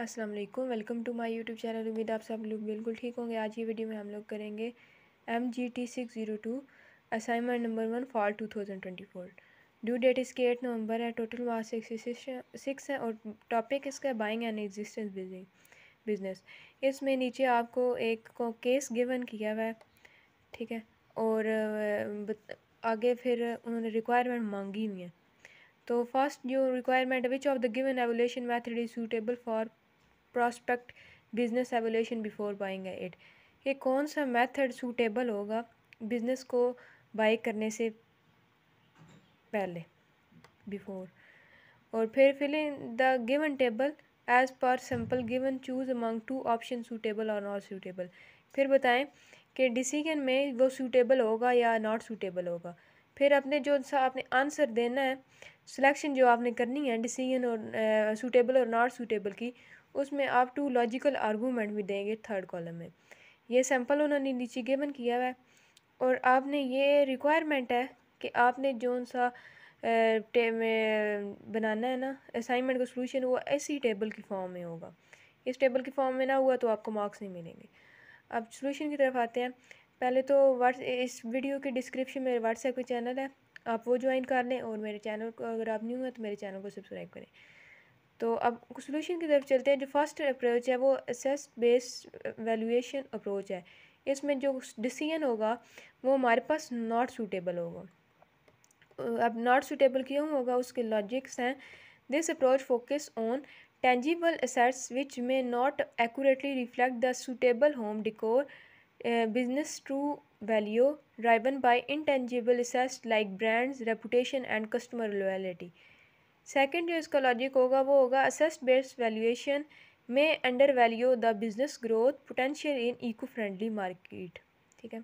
अस्सलाम वालेकुम welcome to my YouTube channel उम्मीद आप सब लोग बिल्कुल ठीक होंगे आज की वीडियो में हम लोग करेंगे M G T six zero two assignment number one for two thousand twenty four due date इसके एट नवंबर है टोटल मार्क्स सिक्सटी सिक्स है और टॉपिक इसका बाइंग एंड एग्जिस्टेंस बिजनेस इसमें नीचे आपको एक केस गिवन किया हुआ है ठीक है और आगे फिर उन्होंने रिक्वायरमेंट मांगी हुई है तो फर्स्ट जो requirement which of the given evaluation method is suitable for prospect business evaluation before buying it ये कौन सा मेथड सूटेबल होगा बिज़नेस को बाई करने से पहले बिफोर और फिर filling the given table as per simple given choose among two option suitable और नॉट सूटेबल फिर बताएं कि डिसीजन में वो सूटेबल होगा या नॉट सूटेबल होगा फिर अपने जो सा आपने आंसर देना है सिलेक्शन जो आपने करनी है डिसीजन और सूटेबल और नॉट सूटेबल की उसमें आप टू लॉजिकल आर्गूमेंट भी देंगे थर्ड कॉलम में ये सैम्पल उन्होंने नीचे गिवन किया हुआ है और आपने ये रिक्वायरमेंट है कि आपने जो सा बनाना है ना असाइनमेंट का सोल्यूशन वो ऐसी टेबल की फॉर्म में होगा इस टेबल की फॉर्म में ना हुआ तो आपको मार्क्स नहीं मिलेंगे अब सोल्यूशन की तरफ आते हैं पहले तो व्हाट्स इस वीडियो के डिस्क्रिप्शन में व्हाट्सएप का चैनल है आप वो ज्वाइन कर लें और मेरे चैनल को अगर आप न्यू हैं तो मेरे चैनल को सब्सक्राइब करें तो अब सोल्यूशन की तरफ चलते हैं जो फर्स्ट अप्रोच है वो असेस बेस्ड वैल्यूएशन अप्रोच है इसमें जो डिसीजन होगा वो हमारे पास नॉट सूटेबल होगा अब नॉट सूटेबल क्यों होगा उसके लॉजिक्स हैं this approach focus on tangible assets which may not accurately reflect the suitable home decor business true value driven by intangible resources like brands reputation and customer loyalty second जो इसका logic होगा वो होगा asset based valuation may under value the business growth potential in eco friendly market ठीक है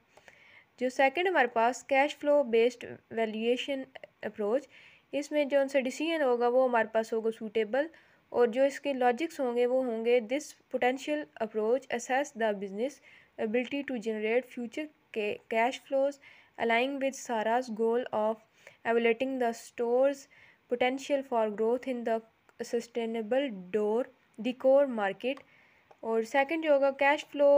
जो second हमारे पास cash flow based valuation approach इसमें जो उनसे डिसीजन होगा वो हमारे पास होगा सूटेबल और जो इसके लॉजिक्स होंगे वो होंगे this potential approach assess the business ability to generate future ca cash flows, aligning with Sara's goal of evaluating the store's potential for growth in the sustainable door decor market. Or second yoga cash flow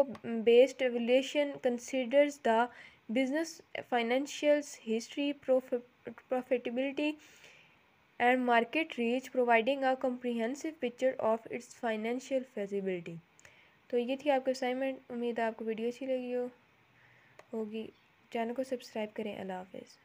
based evaluation considers the business financials history profit, profitability and market reach providing a comprehensive picture of its financial feasibility. तो ये थी आपकी assignment उम्मीद है आपको video अच्छी लगी हो होगी चैनल को सब्सक्राइब करें अल्लाह हाफिज़